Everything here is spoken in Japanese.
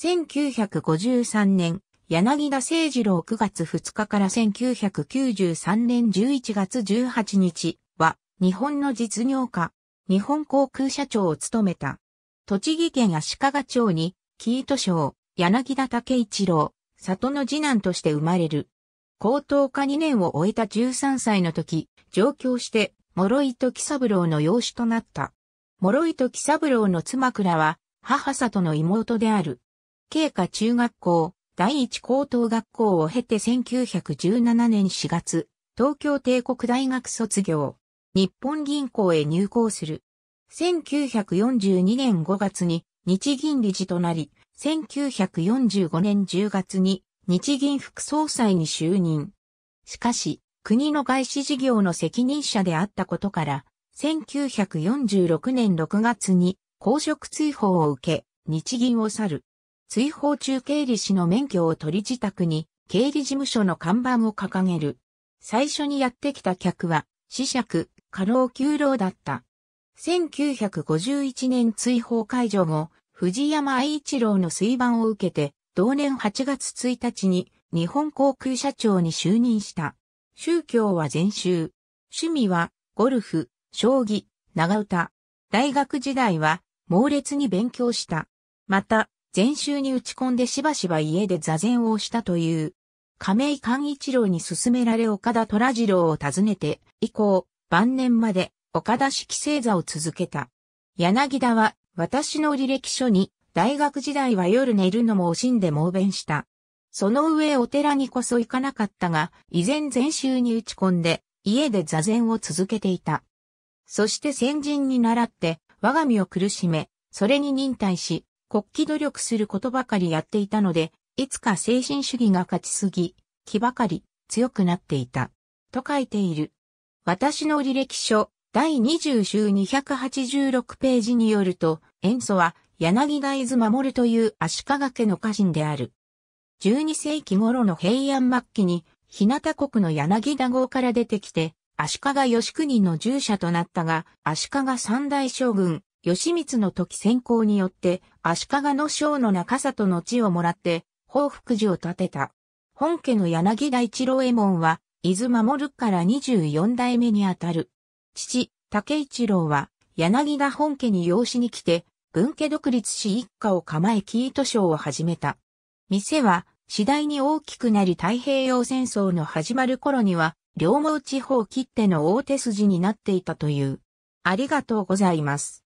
1953年、柳田誠二郎9月2日から1993年11月18日は、日本の実業家、日本航空社長を務めた。栃木県足利町に、キート省、柳田武一郎、里の次男として生まれる。高等科2年を終えた13歳の時、上京して、諸井時三郎の養子となった。諸井時三郎の妻倉は、母里の妹である。経過中学校、第一高等学校を経て1917年4月、東京帝国大学卒業、日本銀行へ入校する。1942年5月に日銀理事となり、1945年10月に日銀副総裁に就任。しかし、国の外資事業の責任者であったことから、1946年6月に公職追放を受け、日銀を去る。追放中経理士の免許を取り自宅に、経理事務所の看板を掲げる。最初にやってきた客は、死区、過労休労だった。1951年追放解除後、藤山愛一郎の水盤を受けて、同年8月1日に日本航空社長に就任した。宗教は全集。趣味はゴルフ、将棋、長唄。大学時代は猛烈に勉強した。また、禅宗に打ち込んでしばしば家で座禅をしたという。亀井寛一郎に勧められ岡田虎次郎を訪ねて、以降、晩年まで岡田式星座を続けた。柳田は、私の履歴書に、大学時代は夜寝るのも惜しんで猛弁した。その上お寺にこそ行かなかったが、依然禅宗に打ち込んで、家で座禅を続けていた。そして先人に倣って、我が身を苦しめ、それに忍耐し、国旗努力することばかりやっていたので、いつか精神主義が勝ちすぎ、気ばかり強くなっていた。と書いている。私の履歴書第20週286ページによると、塩素は柳大伊豆守という足利家の家臣である。12世紀頃の平安末期に、日向国の柳田号から出てきて、足利義国の従者となったが、足利三大将軍、義満の時先行によって、足利の将の中里の地をもらって、報福寺を建てた。本家の柳田一郎衛門は、伊豆守から24代目にあたる。父、竹一郎は、柳田本家に養子に来て、文家独立し一家を構えキート賞を始めた。店は、次第に大きくなり太平洋戦争の始まる頃には、両毛地方切手の大手筋になっていたという。ありがとうございます。